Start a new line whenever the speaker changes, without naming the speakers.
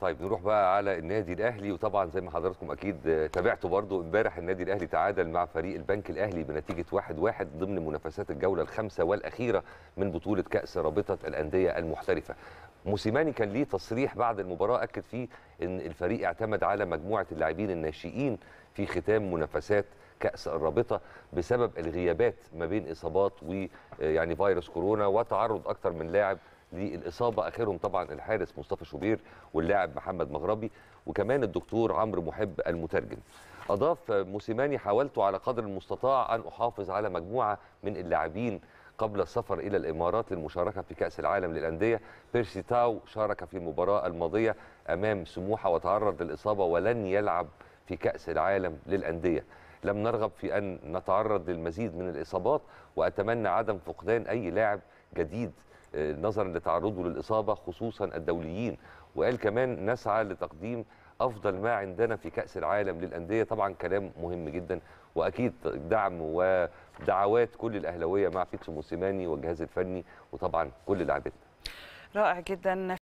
طيب نروح بقى على النادي الاهلي وطبعا زي ما حضراتكم اكيد تابعتوا برضو امبارح النادي الاهلي تعادل مع فريق البنك الاهلي بنتيجه 1-1 ضمن منافسات الجوله الخامسه والاخيره من بطوله كاس رابطه الانديه المحترفه. موسيماني كان ليه تصريح بعد المباراه اكد فيه ان الفريق اعتمد على مجموعه اللاعبين الناشئين في ختام منافسات كأس الرابطة بسبب الغيابات ما بين إصابات ويعني آه، فيروس كورونا وتعرض أكثر من لاعب للاصابه اخرهم طبعا الحارس مصطفى شوبير واللاعب محمد مغربي وكمان الدكتور عمرو محب المترجم. اضاف موسيماني حاولت على قدر المستطاع ان احافظ على مجموعه من اللاعبين قبل السفر الى الامارات للمشاركه في كاس العالم للانديه بيرسي تاو شارك في المباراه الماضيه امام سموحه وتعرض للاصابه ولن يلعب في كاس العالم للانديه لم نرغب في ان نتعرض للمزيد من الاصابات واتمنى عدم فقدان اي لاعب جديد نظرا لتعرضه للاصابه خصوصا الدوليين وقال كمان نسعى لتقديم افضل ما عندنا في كاس العالم للانديه طبعا كلام مهم جدا واكيد دعم ودعوات كل الاهلاويه مع فيتسو موسيماني والجهاز الفني وطبعا كل لاعبتنا رائع جدا